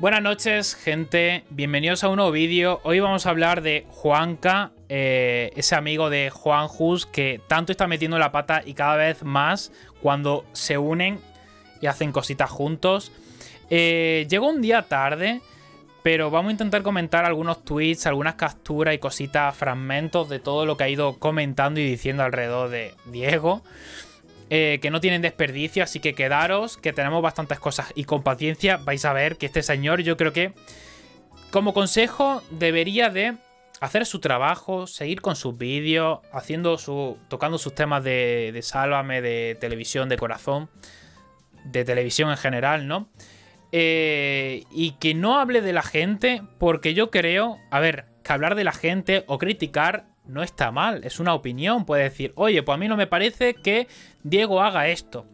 Buenas noches, gente. Bienvenidos a un nuevo vídeo. Hoy vamos a hablar de Juanca, eh, ese amigo de Juanjus que tanto está metiendo la pata y cada vez más cuando se unen y hacen cositas juntos. Eh, llegó un día tarde, pero vamos a intentar comentar algunos tweets, algunas capturas y cositas, fragmentos de todo lo que ha ido comentando y diciendo alrededor de Diego. Eh, que no tienen desperdicio, así que quedaros, que tenemos bastantes cosas. Y con paciencia vais a ver que este señor yo creo que, como consejo, debería de hacer su trabajo, seguir con sus vídeos, haciendo su, tocando sus temas de, sálvame, de televisión, de corazón, de televisión en general, ¿no? Eh, y que no hable de la gente, porque yo creo, a ver, que hablar de la gente o criticar no está mal, es una opinión. Puede decir, oye, pues a mí no me parece que Diego haga esto.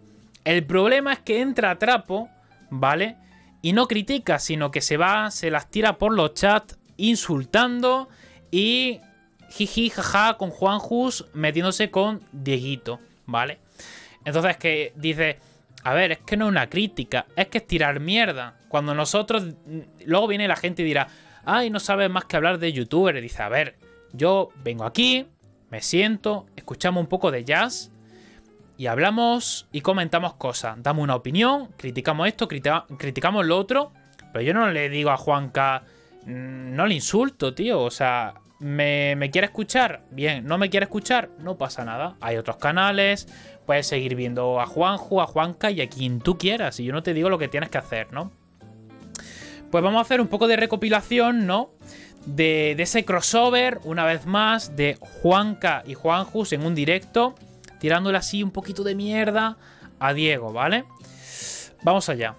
El problema es que entra a trapo, ¿vale? Y no critica, sino que se va, se las tira por los chats insultando y jiji, jaja, con Juanjus metiéndose con Dieguito, ¿vale? Entonces que dice, a ver, es que no es una crítica, es que es tirar mierda. Cuando nosotros, mm, luego viene la gente y dirá, ay, no sabes más que hablar de youtubers. Dice, a ver, yo vengo aquí, me siento, escuchamos un poco de jazz y hablamos y comentamos cosas. Damos una opinión, criticamos esto, criticamos lo otro. Pero yo no le digo a Juanca, mm, no le insulto, tío. O sea, me, quiere escuchar, bien, no me quiere escuchar, no pasa nada. Hay otros canales, puedes seguir viendo a Juanjo, a Juanca y a quien tú quieras. Y yo no te digo lo que tienes que hacer, ¿no? Pues vamos a hacer un poco de recopilación, ¿no? de, ese crossover, una vez más, de Juanca y Juanjus en un directo, tirándole así un poquito de mierda a Diego, ¿vale? Vamos allá.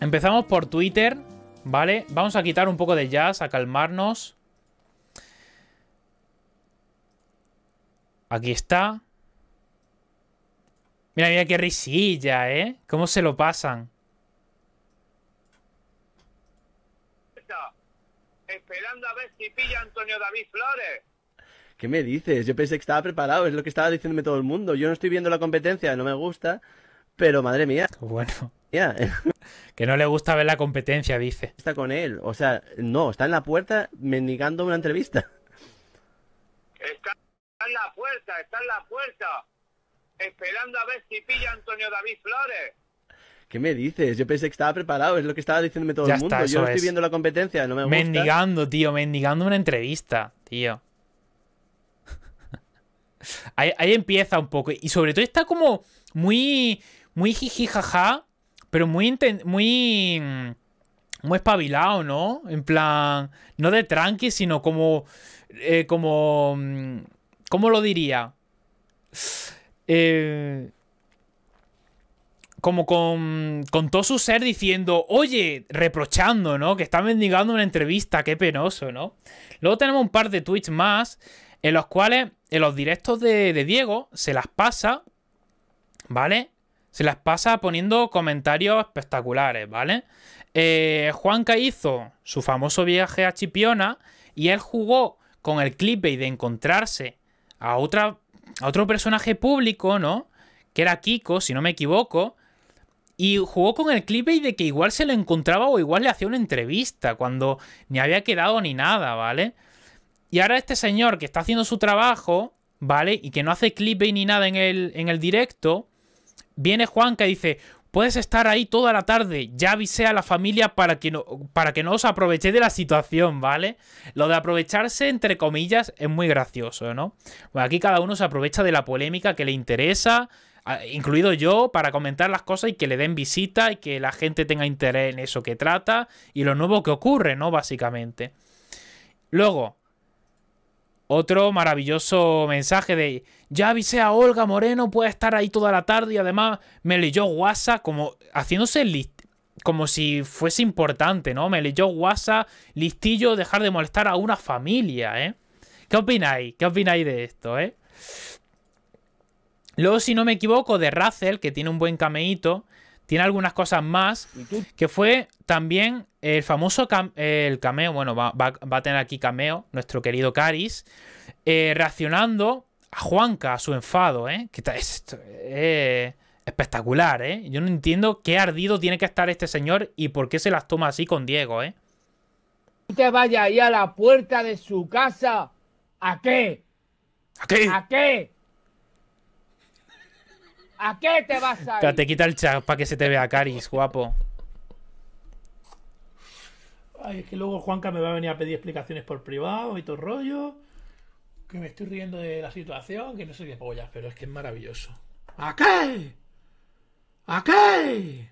Empezamos por Twitter, ¿vale? Vamos a quitar un poco de jazz, a calmarnos. Aquí está. Mira, mira qué risilla, ¿eh? Cómo se lo pasan. esperando a ver si pilla Antonio David Flores. ¿Qué me dices? Yo pensé que estaba preparado, es lo que estaba diciéndome todo el mundo. Yo no estoy viendo la competencia, no me gusta, pero madre mía. Bueno. que no le gusta ver la competencia, dice. Está con él, o sea, no, está en la puerta mendigando una entrevista. Está en la puerta, está en la puerta, esperando a ver si pilla Antonio David Flores. ¿Qué me dices? Yo pensé que estaba preparado, es lo que estaba diciéndome todo el mundo. Yo estoy viendo la competencia, no me gusta. Mendigando, tío, mendigando una entrevista, tío. ahí, empieza un poco. Y sobre todo está como muy. Muy jiji jaja, pero muy. Muy. Mm, muy espabilado, ¿no? En plan. No de tranqui, sino como. Eh, como. Mm, ¿Cómo lo diría? Eh como con, todo su ser diciendo, oye, reprochando, ¿no? Que está mendigando una entrevista, qué penoso, ¿no? Luego tenemos un par de tweets más en los cuales, en los directos de, Diego, se las pasa, ¿vale? Se las pasa poniendo comentarios espectaculares, ¿vale? Eh, Juanca hizo su famoso viaje a Chipiona y él jugó con el y de encontrarse a, otra, a otro personaje público, ¿no? Que era Kiko, si no me equivoco, y jugó con el clipe y de que igual se lo encontraba o igual le hacía una entrevista cuando ni había quedado ni nada, ¿vale? Y ahora este señor que está haciendo su trabajo, ¿vale? Y que no hace clipe ni nada en el, en el directo, viene Juanca y dice, puedes estar ahí toda la tarde, ya avisé a la familia para que no, para que no os aprovechéis de la situación, ¿vale? Lo de aprovecharse, entre comillas, es muy gracioso, ¿no? Bueno, aquí cada uno se aprovecha de la polémica que le interesa Ah, incluido yo, para comentar las cosas y que le den visita y que la gente tenga interés en eso que trata y lo nuevo que ocurre, ¿no? Básicamente. Luego, otro maravilloso mensaje de ya avisé a Olga Moreno, puede estar ahí toda la tarde y además me leyó WhatsApp como haciéndose list como si fuese importante, ¿no? Me leyó WhatsApp, listillo, dejar de molestar a una familia, ¿eh? ¿Qué opináis? ¿Qué opináis de esto, eh? Luego, si no me equivoco, de Russell, que tiene un buen cameíto, tiene algunas cosas más, que fue también el famoso el cameo, bueno, va, a tener aquí cameo, nuestro querido Caris, eh, reaccionando a Juanca, a su enfado, ¿eh? Que es, eh, espectacular, ¿eh? Yo no entiendo qué ardido tiene que estar este señor y por qué se las toma así con Diego, ¿eh? te vaya ahí a la puerta de su casa. ¿A qué? ¿A qué? ¿A qué? ¿A qué te vas a ir? te quita el chat para que se te vea Caris, guapo. Ay, es que luego Juanca me va a venir a pedir explicaciones por privado y todo rollo. Que me estoy riendo de la situación, que no soy de pollas, pero es que es maravilloso. ¿A qué? ¿A qué?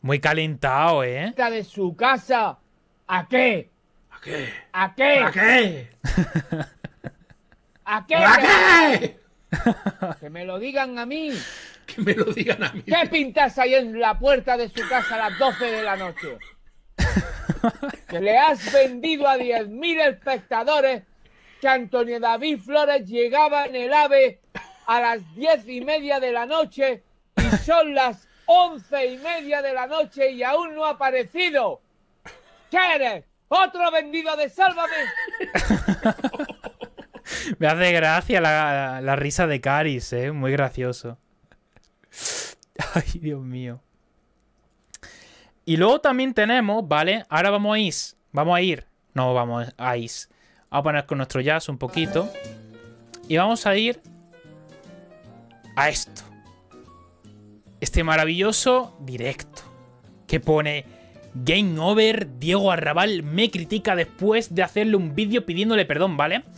Muy calentado, ¿eh? de su casa. ¿A qué? ¿A qué? ¿A qué? ¿A qué? ¿A qué? ¿A qué? que me lo digan a mí. Que me lo digan a mí. ¿Qué pintas ahí en la puerta de su casa a las 12 de la noche? que le has vendido a 10.000 espectadores que Antonio David Flores llegaba en el AVE a las 10 y media de la noche y son las 11 y media de la noche y aún no ha aparecido. ¿Qué eres? ¿Otro vendido de Sálvame? Me hace gracia la, risa de Caris, ¿eh? Muy gracioso. Ay, Dios mío. Y luego también tenemos, ¿vale? Ahora vamos a ir. Vamos a ir. No, vamos a ir. Vamos a poner con nuestro jazz un poquito. Y vamos a ir a esto. Este maravilloso directo. Que pone Game Over, Diego Arrabal me critica después de hacerle un vídeo pidiéndole perdón, ¿vale? vale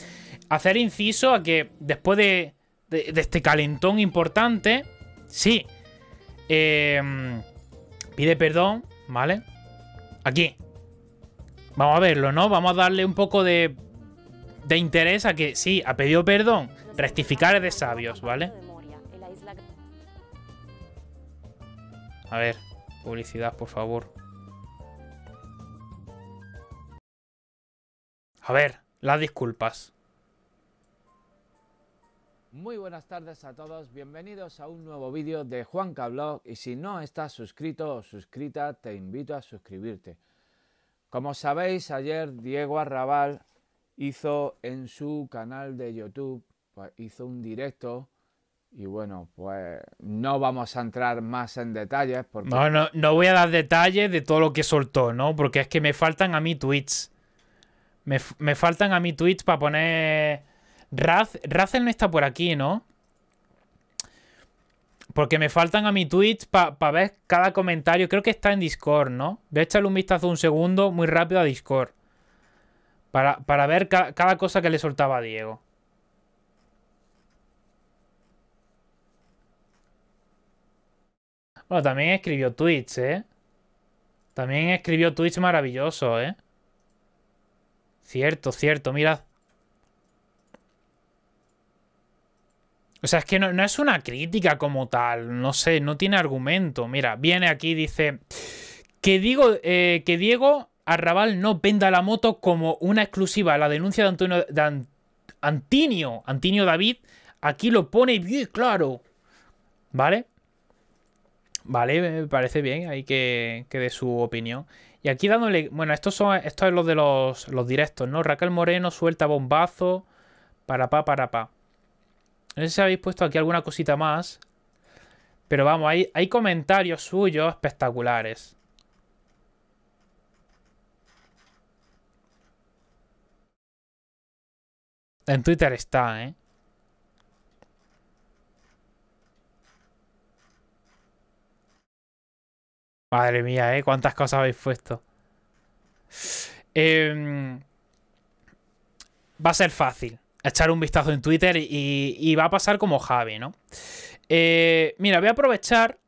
hacer inciso a que después de, este calentón importante, sí, em, pide perdón, ¿vale? Aquí. Vamos a verlo, ¿no? Vamos a darle un poco de, de interés a que sí, ha pedido perdón. Rectificar de sabios, ¿vale? A ver, publicidad, por favor. A ver, las disculpas. Muy buenas tardes a todos, bienvenidos a un nuevo vídeo de Juanca Blog. y si no estás suscrito o suscrita te invito a suscribirte. Como sabéis, ayer Diego Arrabal hizo en su canal de YouTube, pues, hizo un directo y bueno, pues no vamos a entrar más en detalles. No, no, voy a dar detalles de todo lo que soltó, ¿no? Porque es que me faltan a mí tweets. Me, me faltan a mí tweets para poner Raz, Razel no está por aquí, ¿no? Porque me faltan a mi Twitch para ver cada comentario. Creo que está en Discord, ¿no? Voy a echarle un vistazo un segundo muy rápido a Discord. Para, ver cada cosa que le soltaba a Diego. Bueno, también escribió Twitch, ¿eh? También escribió Twitch maravilloso, ¿eh? Cierto, cierto, mirad. O sea, es que no, es una crítica como tal, no sé, no tiene argumento. Mira, viene aquí dice que, digo, eh, que Diego Arrabal no venda la moto como una exclusiva. La denuncia de, Antonio, Antinio, David, aquí lo pone bien claro. ¿Vale? Vale, me parece bien, ahí que, que de su opinión. Y aquí dándole. Bueno, estos son. Esto es lo de los, los directos, ¿no? Raquel Moreno suelta bombazo. Para pa, para pa. No sé si habéis puesto aquí alguna cosita más. Pero vamos, hay, hay comentarios suyos espectaculares. En Twitter está, ¿eh? Madre mía, ¿eh? ¿Cuántas cosas habéis puesto? Em, va a ser fácil echar un vistazo en Twitter y, va a pasar como Javi, ¿no? Eh, mira, voy a aprovechar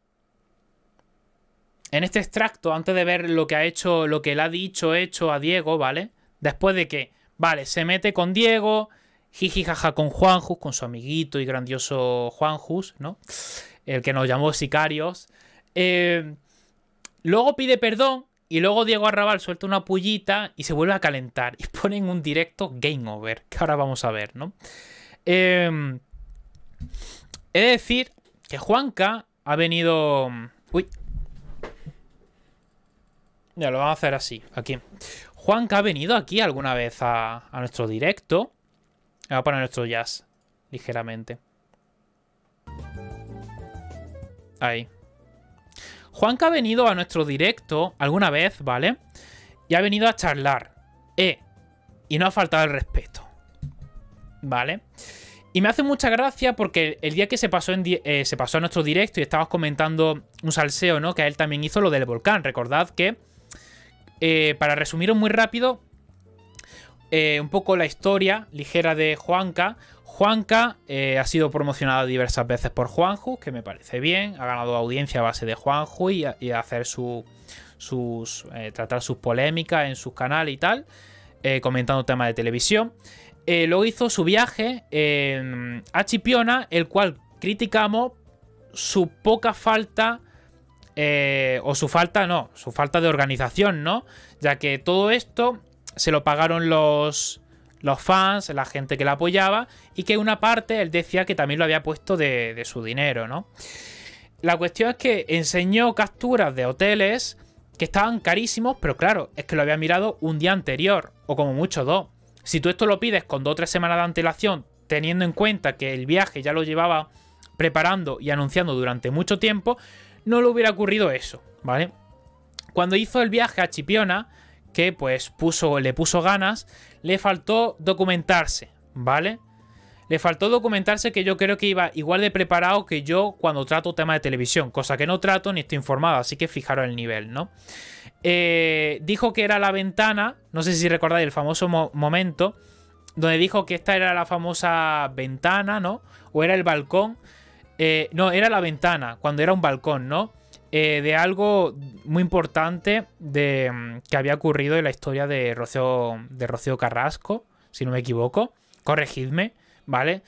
en este extracto, antes de ver lo que ha hecho, lo que le ha dicho, hecho a Diego, ¿vale? Después de que, vale, se mete con Diego, jiji jaja con Juanjus, con su amiguito y grandioso Juanjus, ¿no? El que nos llamó sicarios. Eh, luego pide perdón y luego Diego Arrabal suelta una pullita y se vuelve a calentar. Y ponen un directo game over, que ahora vamos a ver, ¿no? Em, he de decir que Juanca ha venido... Uy. Ya, lo vamos a hacer así, aquí. Juanca ha venido aquí alguna vez a, nuestro directo. Le a poner nuestro jazz, ligeramente. Ahí. Juanca ha venido a nuestro directo alguna vez, ¿vale? Y ha venido a charlar. Eh, y no ha faltado el respeto. ¿Vale? Y me hace mucha gracia porque el día que se pasó, en eh, se pasó a nuestro directo y estabas comentando un salseo, ¿no? Que él también hizo lo del volcán. Recordad que, eh, para resumiros muy rápido, eh, un poco la historia ligera de Juanca. Juanca eh, ha sido promocionado diversas veces por Juanju, que me parece bien. Ha ganado audiencia a base de Juanju y, hacer su, sus, eh, tratar sus polémicas en su canal y tal, eh, comentando temas de televisión. luego hizo su viaje em, a Chipiona, el cual criticamos su poca falta o su falta no, su falta de organización, ¿no? Ya que todo esto se lo pagaron los los fans, la gente que la apoyaba, y que una parte él decía que también lo había puesto de, su dinero, ¿no? La cuestión es que enseñó capturas de hoteles que estaban carísimos, pero claro, es que lo había mirado un día anterior, o como mucho dos. Si tú esto lo pides con dos o tres semanas de antelación, teniendo en cuenta que el viaje ya lo llevaba preparando y anunciando durante mucho tiempo, no le hubiera ocurrido eso, ¿vale? Cuando hizo el viaje a Chipiona, que pues puso, le puso ganas, le faltó documentarse, ¿vale? Le faltó documentarse que yo creo que iba igual de preparado que yo cuando trato temas de televisión, cosa que no trato ni estoy informado, así que fijaros el nivel, ¿no? Eh, dijo que era la ventana, no sé si recordáis el famoso momento, donde dijo que esta era la famosa ventana, ¿no? O era el balcón. Eh, no, era la ventana, cuando era un balcón, ¿no? Eh, de algo muy importante de, mm, que había ocurrido en la historia de Rocío, de Rocío Carrasco, si no me equivoco. Corregidme, ¿vale?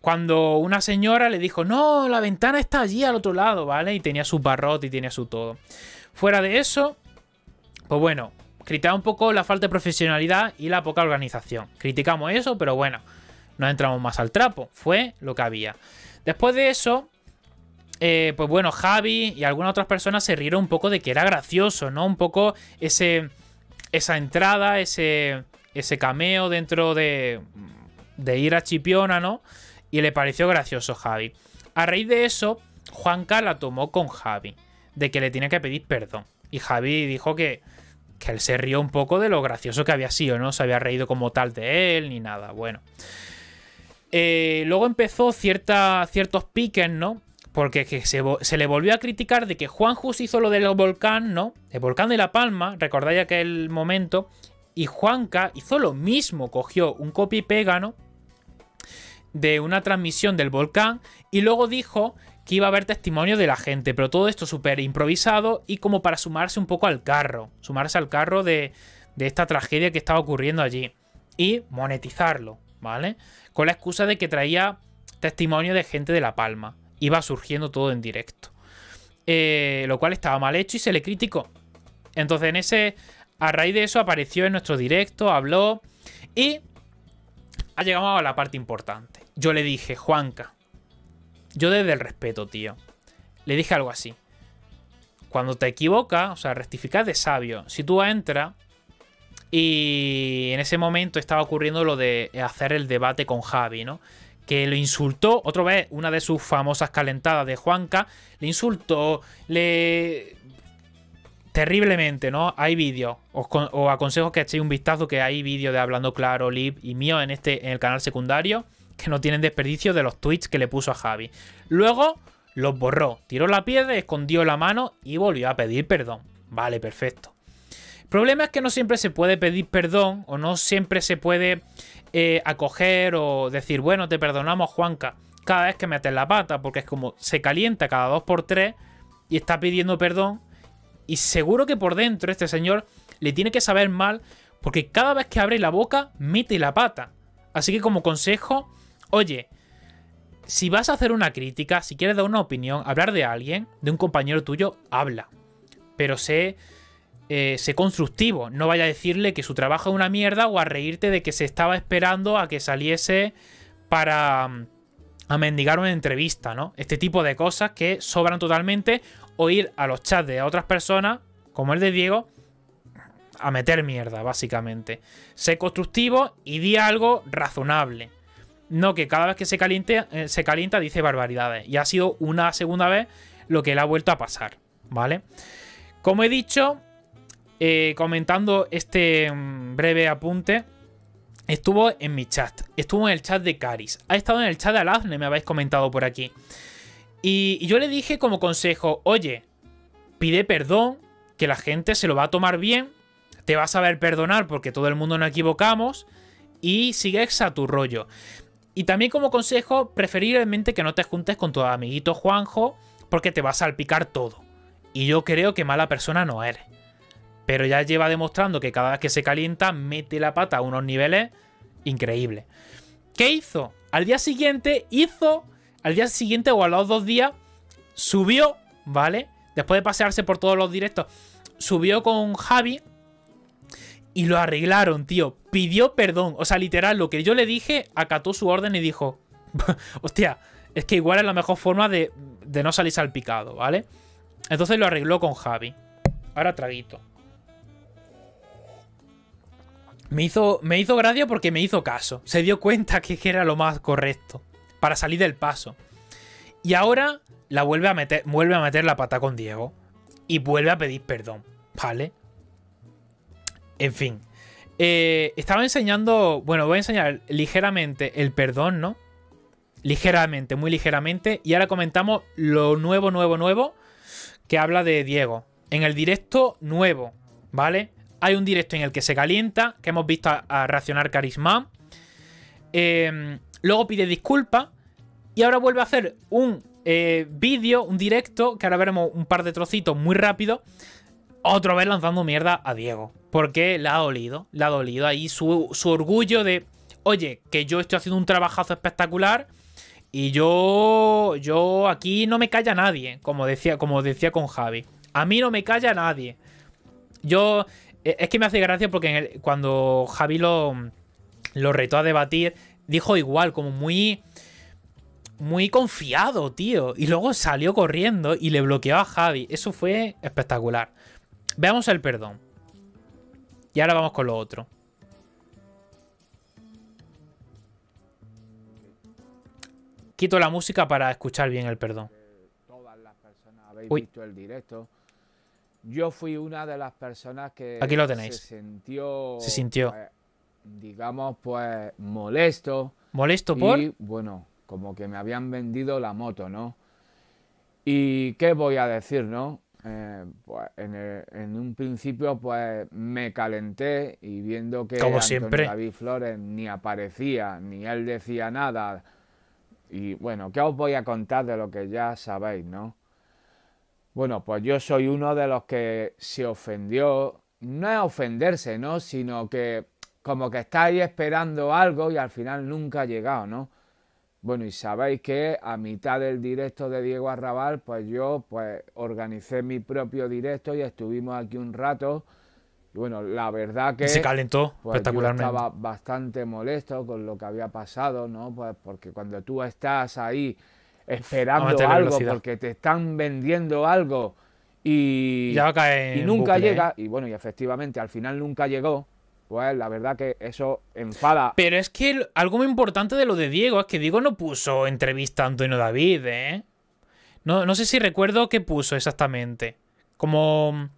Cuando una señora le dijo, no, la ventana está allí al otro lado, ¿vale? Y tenía su barrote y tenía su todo. Fuera de eso, pues bueno, critica un poco la falta de profesionalidad y la poca organización. Criticamos eso, pero bueno, no entramos más al trapo. Fue lo que había. Después de eso, eh, pues bueno, Javi y algunas otras personas se rieron un poco de que era gracioso, ¿no? Un poco ese, esa entrada, ese, ese cameo dentro de, de ir a Chipiona, ¿no? Y le pareció gracioso Javi. A raíz de eso, Juanca la tomó con Javi, de que le tenía que pedir perdón. Y Javi dijo que, que él se rió un poco de lo gracioso que había sido, no se había reído como tal de él ni nada. Bueno. Eh, luego empezó cierta, ciertos piques, ¿no? porque se, le volvió a criticar de que Juan Jus hizo lo del volcán, ¿no? El volcán de La Palma, recordáis aquel momento, y Juanca hizo lo mismo, cogió un copy pégano De una transmisión del volcán y luego dijo que iba a haber testimonio de la gente, pero todo esto súper improvisado y como para sumarse un poco al carro, sumarse al carro de, de esta tragedia que estaba ocurriendo allí y monetizarlo, ¿vale? Con la excusa de que traía testimonio de gente de La Palma iba surgiendo todo en directo. Eh, lo cual estaba mal hecho y se le criticó. Entonces, en ese. A raíz de eso apareció en nuestro directo, habló. Y ha llegado a la parte importante. Yo le dije, Juanca. Yo desde el respeto, tío. Le dije algo así. Cuando te equivocas, o sea, rectificas de sabio. Si tú entras. Y en ese momento estaba ocurriendo lo de hacer el debate con Javi, ¿no? que lo insultó, otra vez, una de sus famosas calentadas de Juanca, le insultó, le... Terriblemente, ¿no? Hay vídeos. Os, aconsejo que echéis un vistazo que hay vídeos de Hablando Claro, Lib y mío en, este, en el canal secundario que no tienen desperdicio de los tweets que le puso a Javi. Luego los borró, tiró la piedra, escondió la mano y volvió a pedir perdón. Vale, perfecto. Problema es que no siempre se puede pedir perdón o no siempre se puede eh, acoger o decir, bueno, te perdonamos Juanca, cada vez que metes la pata, porque es como se calienta cada dos por tres y está pidiendo perdón y seguro que por dentro este señor le tiene que saber mal porque cada vez que abre la boca mete la pata. Así que como consejo, oye, si vas a hacer una crítica, si quieres dar una opinión, hablar de alguien, de un compañero tuyo, habla. Pero sé eh, sé constructivo. No vaya a decirle que su trabajo es una mierda o a reírte de que se estaba esperando a que saliese para mm, a mendigar una entrevista, ¿no? Este tipo de cosas que sobran totalmente o ir a los chats de otras personas, como el de Diego, a meter mierda, básicamente. Sé constructivo y di algo razonable. No que cada vez que se, caliente, eh, se calienta dice barbaridades. Y ha sido una segunda vez lo que le ha vuelto a pasar, ¿vale? Como he dicho, eh, comentando este mm, breve apunte. Estuvo en mi chat, estuvo en el chat de Caris, ha estado en el chat de Alazne, me habéis comentado por aquí. Y, yo le dije como consejo, oye, pide perdón, que la gente se lo va a tomar bien, te vas a saber perdonar porque todo el mundo nos equivocamos y sigues a tu rollo. Y también como consejo, preferiblemente que no te juntes con tu amiguito Juanjo porque te va a salpicar todo. Y yo creo que mala persona no eres. Pero ya lleva demostrando que cada vez que se calienta, mete la pata a unos niveles increíbles. ¿Qué hizo? Al día siguiente hizo, al día siguiente o a los dos días, subió, ¿vale? Después de pasearse por todos los directos, subió con Javi y lo arreglaron, tío. Pidió perdón. O sea, literal, lo que yo le dije, acató su orden y dijo, hostia, es que igual es la mejor forma de, no salir salpicado, ¿vale? Entonces lo arregló con Javi. Ahora traguito. Me hizo, me hizo gracia porque me hizo caso. Se dio cuenta que era lo más correcto para salir del paso. Y ahora la vuelve a meter, vuelve a meter la pata con Diego y vuelve a pedir perdón, ¿vale? En fin. Eh, estaba enseñando, bueno, voy a enseñar ligeramente el perdón, ¿no? Ligeramente, muy ligeramente. Y ahora comentamos lo nuevo, nuevo, nuevo que habla de Diego. En el directo nuevo, ¿vale? Hay un directo en el que se calienta, que hemos visto a, reaccionar Carisma. Em, luego pide disculpas. Y ahora vuelve a hacer un eh, vídeo, un directo, que ahora veremos un par de trocitos muy rápido. Otra vez lanzando mierda a Diego. Porque le ha dolido, le ha dolido ahí su, orgullo de, oye, que yo estoy haciendo un trabajazo espectacular. Y yo, yo aquí no me calla nadie, como decía, como decía con Javi. A mí no me calla nadie. Yo eh, es que me hace gracia porque cuando Javi lo, lo retó a debatir, dijo igual, como muy muy confiado, tío. Y luego salió corriendo y le bloqueó a Javi. Eso fue espectacular. Veamos el perdón. Y ahora vamos con lo otro. Quito la música para escuchar bien el perdón. Todas las personas habéis visto el directo yo fui una de las personas que se sintió, pues, digamos, pues molesto. ¿Molesto por? Y bueno, como que me habían vendido la moto, ¿no? Y qué voy a decir, ¿no? Eh, pues en, un principio pues me calenté y viendo que Como David Flores ni aparecía, ni él decía nada. Y bueno, ¿qué os voy a contar de lo que ya sabéis, no? Bueno, pues yo soy uno de los que se ofendió. No es ofenderse, ¿no? Sino que como que estáis esperando algo y al final nunca ha llegado, ¿no? Bueno, y sabéis que a mitad del directo de Diego Arrabal, pues yo pues organicé mi propio directo y estuvimos aquí un rato. bueno, la verdad que... Se calentó pues, espectacularmente. estaba bastante molesto con lo que había pasado, ¿no? Pues porque cuando tú estás ahí esperando algo, porque te están vendiendo algo y, y nunca ¿eh? llega. Y bueno, y efectivamente, al final nunca llegó. Pues la verdad que eso enfada. Pero es que algo muy importante de lo de Diego es que Diego no puso entrevista a Antonio David, ¿eh? No, sé si recuerdo qué puso exactamente. Como.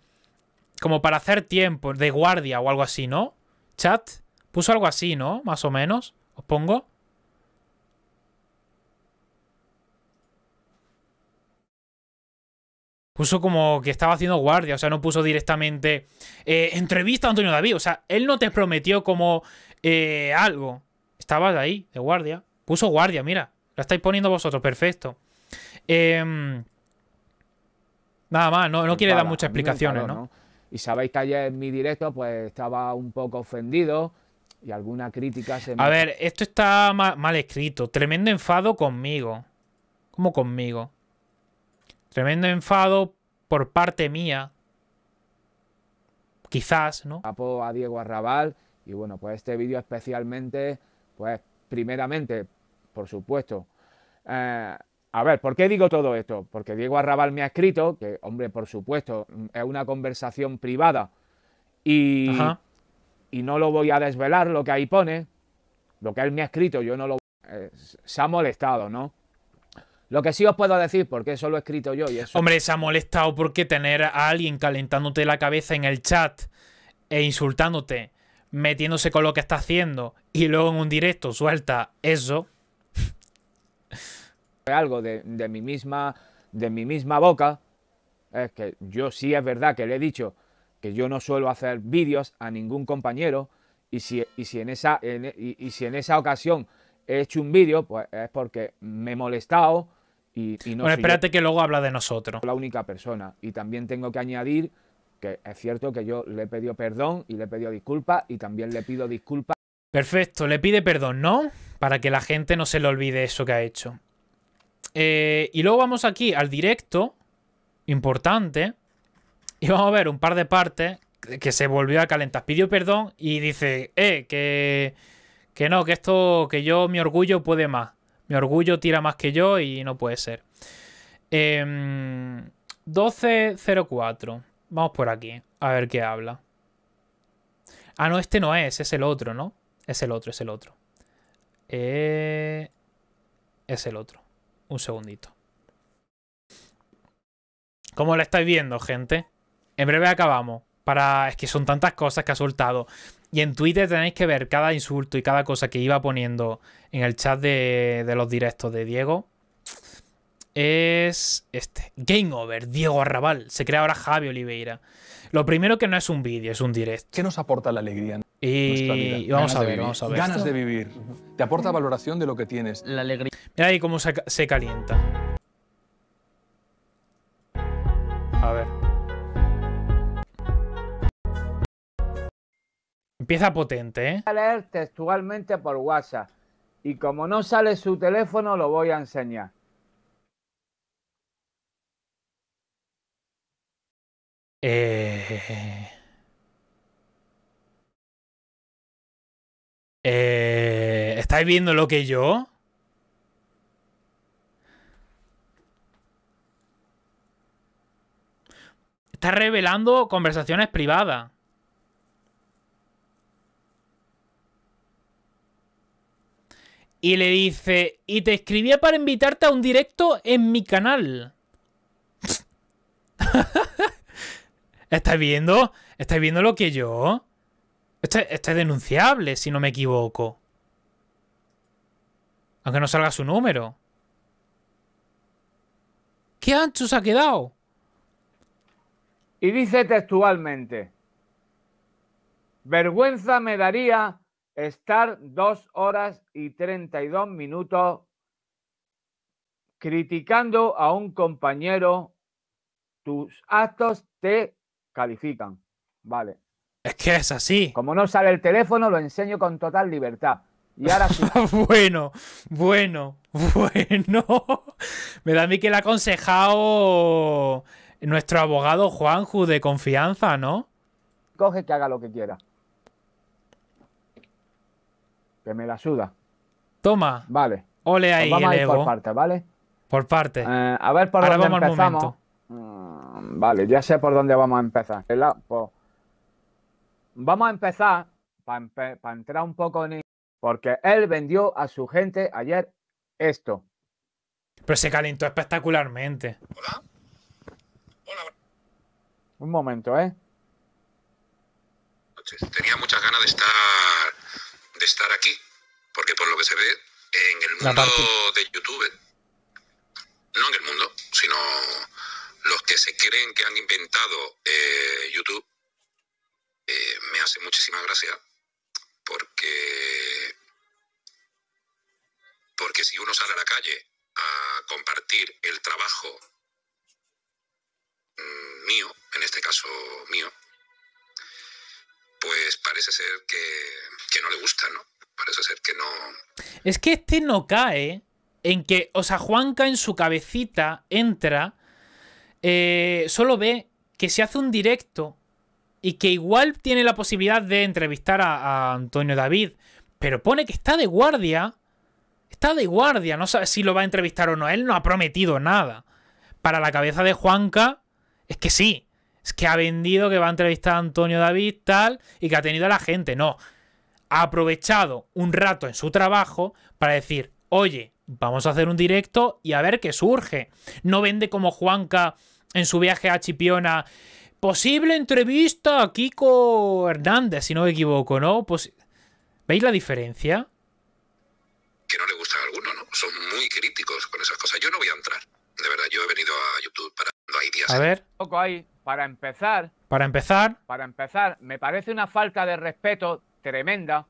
Como para hacer tiempo, de guardia o algo así, ¿no? Chat. Puso algo así, ¿no? Más o menos, os pongo. puso como que estaba haciendo guardia, o sea, no puso directamente eh, entrevista a Antonio David, o sea, él no te prometió como eh, algo, estabas ahí de guardia, puso guardia, mira, la estáis poniendo vosotros, perfecto. Em, nada más, no, no pues quiere dar muchas explicaciones, ¿no? Y sabéis que ayer en mi directo pues estaba un poco ofendido y alguna crítica se me... A ver, esto está mal, mal escrito, tremendo enfado conmigo. ¿Cómo conmigo? Tremendo enfado por parte mía. Quizás, ¿no? Apo a Diego Arrabal. Y bueno, pues este vídeo especialmente, pues primeramente, por supuesto. Eh, a ver, ¿por qué digo todo esto? Porque Diego Arrabal me ha escrito, que hombre, por supuesto, es una conversación privada. Y, y no lo voy a desvelar lo que ahí pone. Lo que él me ha escrito, yo no lo... a. Eh, se ha molestado, ¿no? Lo que sí os puedo decir, porque eso lo he escrito yo y eso... Hombre, se ha molestado porque tener a alguien calentándote la cabeza en el chat e insultándote, metiéndose con lo que está haciendo y luego en un directo suelta eso... Algo de, mi misma, de mi misma boca, es que yo sí es verdad que le he dicho que yo no suelo hacer vídeos a ningún compañero y si, en, esa, y, y si en esa ocasión he hecho un vídeo, pues es porque me he molestado, y, y no bueno, espérate que luego habla de nosotros. La única persona. Y también tengo que añadir que es cierto que yo le he pedido perdón y le he pedido disculpas y también le pido disculpas. Perfecto, le pide perdón, ¿no? Para que la gente no se le olvide eso que ha hecho. Eh, y luego vamos aquí al directo, importante, y vamos a ver un par de partes que se volvió a calentar. Pidió perdón y dice, eh, que, que no, que esto, que yo mi orgullo puede más. Mi orgullo tira más que yo y no puede ser. 1204. Em, Vamos por aquí, a ver qué habla. Ah, no, este no es, es el otro, ¿no? Es el otro, es el otro. Eh, es el otro. Un segundito. ¿Cómo lo estáis viendo, gente? En breve acabamos. Para... Es que son tantas cosas que ha soltado. Y en Twitter tenéis que ver cada insulto y cada cosa que iba poniendo en el chat de, los directos de Diego. Es este. Game over, Diego Arrabal. Se crea ahora Javi Oliveira. Lo primero que no es un vídeo, es un directo. ¿Qué nos aporta la alegría? Y, vamos, a ver, vamos a ver, Ganas de vivir. Te aporta valoración de lo que tienes. La alegría. Mira ahí cómo se calienta. Empieza potente, ¿eh? Voy a leer textualmente por WhatsApp. Y como no sale su teléfono, lo voy a enseñar. Eh... Eh... ¿Estáis viendo lo que yo? Está revelando conversaciones privadas. Y le dice, y te escribía para invitarte a un directo en mi canal. ¿Estáis viendo? ¿Estáis viendo lo que yo? Esto, es denunciable, si no me equivoco. Aunque no salga su número. ¿Qué ancho se ha quedado? Y dice textualmente. Vergüenza me daría estar dos horas y 32 minutos criticando a un compañero, tus actos te califican. Vale. Es que es así. Como no sale el teléfono, lo enseño con total libertad. Y ahora bueno, bueno, bueno. Me da a mí que le ha aconsejado nuestro abogado Juanju de confianza, ¿no? Coge que haga lo que quiera me la suda. Toma. Vale. Ole ahí, vamos a ir por partes, ¿vale? Por parte. Eh, a ver por Ahora dónde empezamos. Mm, vale, ya sé por dónde vamos a empezar. vamos a empezar para entrar un poco en... porque él vendió a su gente ayer esto. Pero se calentó espectacularmente. Hola. Hola. Un momento, ¿eh? Tenía muchas ganas de estar de estar aquí, porque por lo que se ve en el mundo de YouTube, no en el mundo, sino los que se creen que han inventado eh, YouTube, eh, me hace muchísima gracia, porque, porque si uno sale a la calle a compartir el trabajo mm, mío, en este caso mío, pues parece ser que, no le gusta, ¿no? Parece ser que no... Es que este no cae en que, o sea, Juanca en su cabecita entra, eh, solo ve que se hace un directo y que igual tiene la posibilidad de entrevistar a, a, Antonio David, pero pone que está de guardia, está de guardia, no sabe si lo va a entrevistar o no, él no ha prometido nada. Para la cabeza de Juanca, es que sí, es que ha vendido que va a entrevistar a Antonio David, tal, y que ha tenido a la gente. No. Ha aprovechado un rato en su trabajo para decir, oye, vamos a hacer un directo y a ver qué surge. No vende como Juanca en su viaje a Chipiona. Posible entrevista a Kiko Hernández, si no me equivoco, ¿no? Pues, ¿Veis la diferencia? Que no le gusta a alguno, ¿no? Son muy críticos con esas cosas. Yo no voy a entrar. De verdad, yo he venido a YouTube para... No hay días. A ver. Poco hay... Para empezar. Para empezar. Para empezar, me parece una falta de respeto tremenda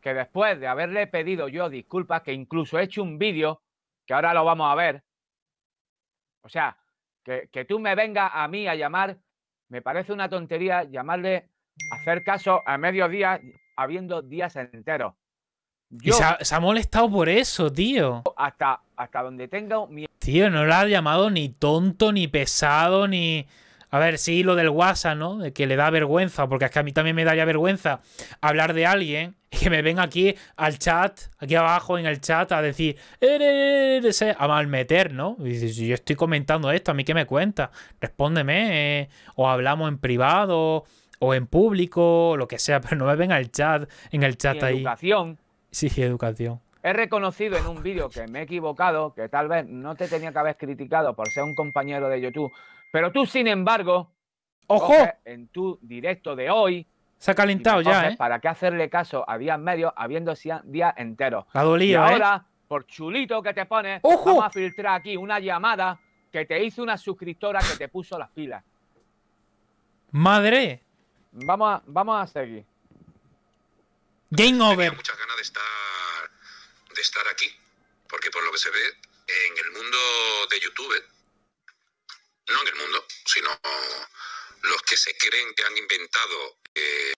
que después de haberle pedido yo disculpas, que incluso he hecho un vídeo, que ahora lo vamos a ver. O sea, que, que tú me vengas a mí a llamar, me parece una tontería llamarle hacer caso a mediodía habiendo días enteros. y se ha, molestado por eso, tío. Hasta, hasta donde tenga mi... Tío, no lo ha llamado ni tonto, ni pesado, ni... A ver, sí, lo del WhatsApp, ¿no? De que le da vergüenza, porque es que a mí también me daría vergüenza hablar de alguien y que me ven aquí al chat, aquí abajo en el chat, a decir, eres, a malmeter, ¿no? Y yo estoy comentando esto, ¿a mí qué me cuenta? Respóndeme, eh, o hablamos en privado, o en público, o lo que sea, pero no me ven al chat, en el chat ahí. Educación. sí, educación. He reconocido en un vídeo que me he equivocado, que tal vez no te tenía que haber criticado por ser un compañero de YouTube, pero tú, sin embargo, ojo, en tu directo de hoy. Se ha calentado ya, ¿eh? ¿Para qué hacerle caso a días medios, habiendo días enteros? y ¿eh? ahora, por chulito que te pone, vamos a filtrar aquí una llamada que te hizo una suscriptora que te puso las pilas. ¡Madre! Vamos a, vamos a seguir. Game over. muchas ganas de estar, de estar aquí, porque por lo que se ve, en el mundo de YouTube no en el mundo, sino los que se creen que han inventado eh,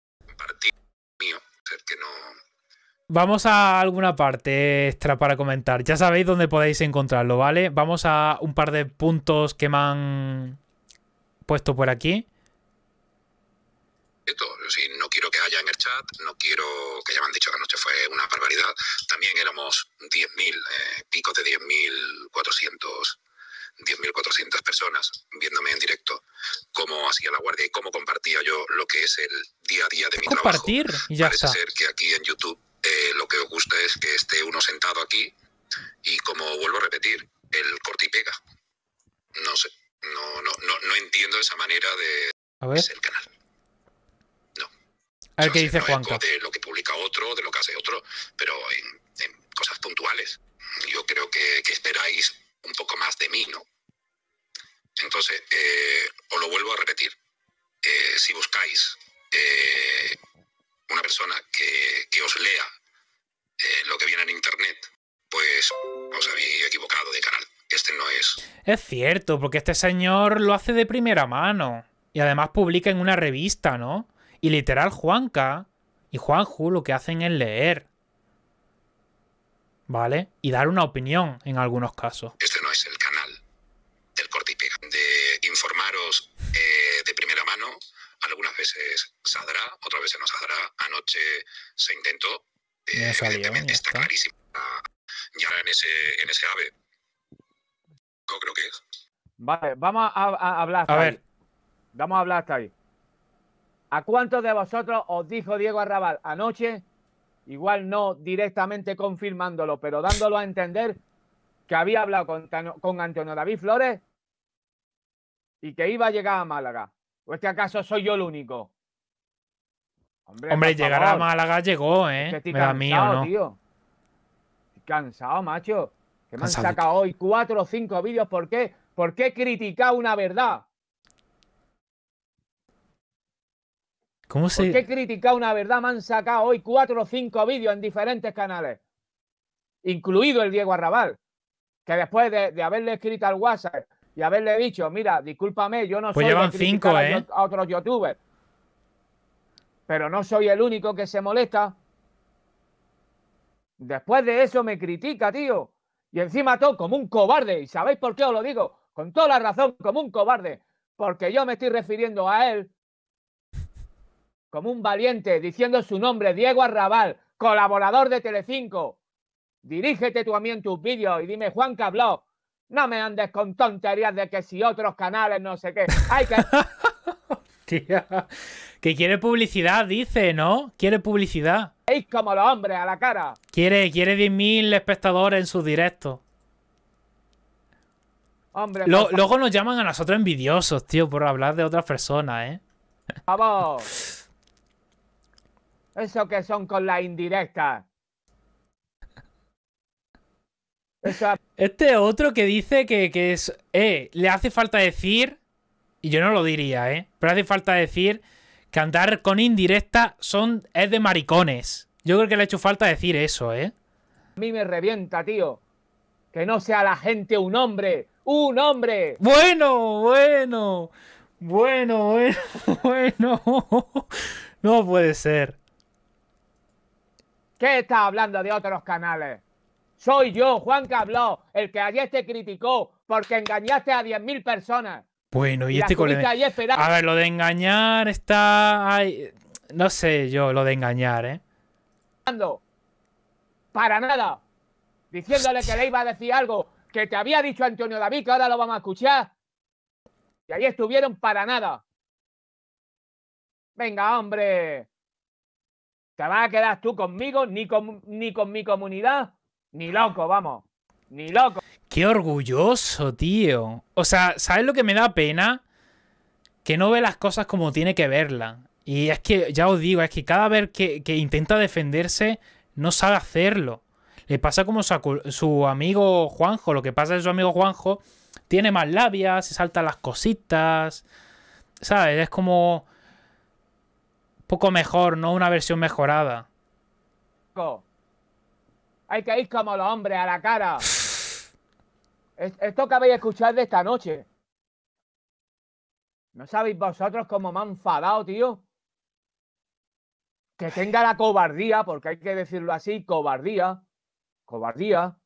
Vamos a alguna parte extra para comentar. Ya sabéis dónde podéis encontrarlo, ¿vale? Vamos a un par de puntos que me han puesto por aquí. Esto, no quiero que haya en el chat, no quiero que ya me han dicho que anoche fue una barbaridad. También éramos 10.000, mil, eh, picos de 10.400 10.400 personas viéndome en directo cómo hacía la guardia y cómo compartía yo lo que es el día a día de mi Compartir, trabajo. Ya Parece está. ser que aquí en YouTube eh, lo que os gusta es que esté uno sentado aquí y como vuelvo a repetir, el corte y pega. No sé, no, no, no, entiendo esa manera de a ver. el canal. No. A ver qué dice no Juanca. De lo que publica otro, de lo que hace otro, pero en, cosas puntuales. Yo creo que, que esperáis un poco más de mí, ¿no? Entonces, eh, os lo vuelvo a repetir, eh, si buscáis eh, una persona que, que os lea lo que viene en Internet, pues os habéis equivocado de canal. Este no es. Es cierto, porque este señor lo hace de primera mano. Y además publica en una revista, ¿no? Y literal Juanca y Juanju lo que hacen es leer. ¿vale? Y dar una opinión en algunos casos. Este no es el canal del corte de informaros eh, de primera mano. Algunas veces saldrá, otras veces no saldrá. Anoche se intentó. Eh, está, clarísimo. Ya en ese, en ese ave. No creo que Vale, vamos a, hablar a ver. Vamos a hablar hasta ahí. ¿A cuántos de vosotros os dijo Diego Arrabal anoche igual no directamente confirmándolo, pero dándolo a entender que había hablado con, Antonio David Flores y que iba a llegar a Málaga. ¿O este acaso soy yo el único? Hombre, llegará llegar a Málaga llegó, ¿eh? cansado, tío. cansado, macho. Que me han sacado hoy cuatro o cinco vídeos. ¿Por qué? ¿Por qué criticar una verdad? ¿Cómo se... qué una verdad? Me han sacado hoy cuatro o cinco vídeos en diferentes canales, incluido el Diego Arrabal, que después de, haberle escrito al WhatsApp y haberle dicho, mira, discúlpame, yo no pues soy llevan ¿eh? a otros youtubers, pero no soy el único que se molesta. Después de eso me critica, tío. Y encima todo como un cobarde. ¿Y sabéis por qué os lo digo? Con toda la razón, como un cobarde. Porque yo me estoy refiriendo a él como un valiente, diciendo su nombre, Diego Arrabal, colaborador de Telecinco. Dirígete tú a mí en tus vídeos y dime, Juan Cabló, no me andes con tonterías de que si otros canales no sé qué. Hay que... que quiere publicidad, dice, ¿no? Quiere publicidad. Es como los hombres a la cara. Quiere, quiere 10.000 espectadores en sus directos. Hombre, luego nos llaman a nosotros envidiosos, tío, por hablar de otras personas, ¿eh? ¡Vamos! Eso que son con la indirecta. Este otro que dice que, es. Eh, le hace falta decir. Y yo no lo diría, ¿eh? Pero hace falta decir que andar con indirecta son, es de maricones. Yo creo que le ha hecho falta decir eso, ¿eh? A mí me revienta, tío. Que no sea la gente un hombre. ¡Un hombre! Bueno, bueno. Bueno, bueno, bueno. No puede ser. ¿Qué estás hablando de otros canales? Soy yo, Juan Cabló, el que ayer te criticó porque engañaste a 10.000 personas. Bueno, y, este colega. A ver, lo de engañar está. no sé yo, lo de engañar, ¿eh? Para nada. Diciéndole que le iba a decir algo que te había dicho Antonio David, que ahora lo vamos a escuchar. Y ahí estuvieron para nada. Venga, hombre. Te vas a quedar tú conmigo, ni con, ni con mi comunidad, ni loco, vamos. Ni loco. Qué orgulloso, tío. O sea, ¿sabes lo que me da pena? Que no ve las cosas como tiene que verlas. Y es que, ya os digo, es que cada vez que, intenta defenderse, no sabe hacerlo. Le pasa como su, amigo Juanjo. Lo que pasa es que su amigo Juanjo tiene más labias, se saltan las cositas. ¿Sabes? Es como poco mejor, no una versión mejorada. Hay que ir como los hombres a la cara. Esto que habéis escuchado de esta noche. ¿No sabéis vosotros cómo me han enfadado, tío? Que tenga la cobardía, porque hay que decirlo así, cobardía, cobardía,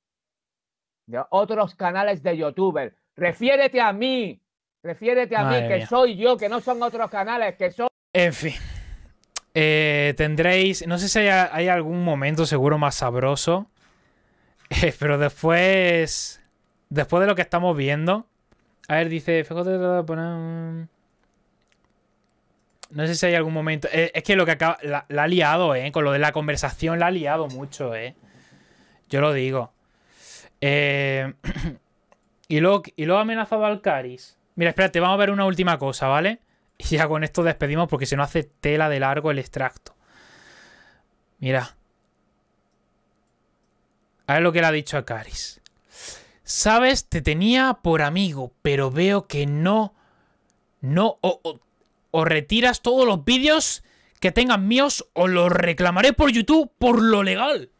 de otros canales de youtuber. Refiérete a mí, refiérete a mí, que soy yo, que no son otros canales, que son... En fin. Eh, tendréis, no sé si hay, algún momento seguro más sabroso, eh, pero después, después de lo que estamos viendo, a ver, dice, no sé si hay algún momento, eh, es que lo que acaba, la, ha liado, eh, con lo de la conversación la ha liado mucho, eh, yo lo digo. y luego, y luego amenazado al Caris. Mira, espérate, vamos a ver una última cosa, ¿vale? Y ya con esto despedimos porque si no hace tela de largo el extracto. Mira. A ver lo que le ha dicho a Caris. Sabes, te tenía por amigo, pero veo que no... No... O, retiras todos los vídeos que tengan míos o los reclamaré por YouTube por lo legal.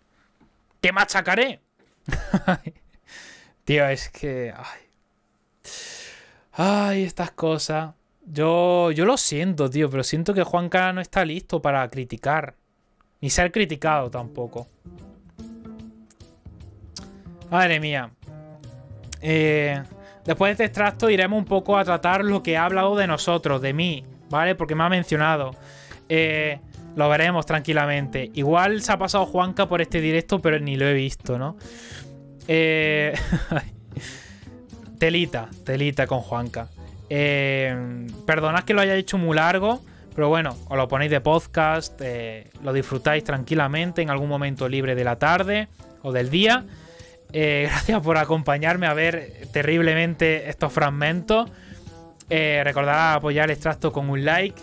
Te machacaré. Tío, es que... Ay, ay estas cosas. Yo, lo siento, tío, pero siento que Juanca no está listo para criticar. Ni ser criticado tampoco. Madre mía. Eh, después de este extracto iremos un poco a tratar lo que ha hablado de nosotros, de mí, ¿vale? Porque me ha mencionado. Eh, lo veremos tranquilamente. Igual se ha pasado Juanca por este directo, pero ni lo he visto, ¿no? Eh, telita, telita con Juanca. Eh, perdonad que lo haya hecho muy largo, pero bueno, os lo ponéis de podcast, eh, lo disfrutáis tranquilamente en algún momento libre de la tarde o del día. Eh, gracias por acompañarme a ver terriblemente estos fragmentos. recordad apoyar el extracto con un like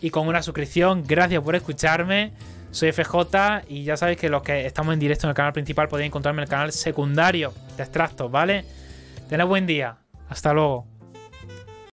y con una suscripción. Gracias por escucharme. Soy FJ y ya sabéis que los que estamos en directo en el canal principal podéis encontrarme en el canal secundario de extractos, ¿vale? Tened buen día. Hasta luego.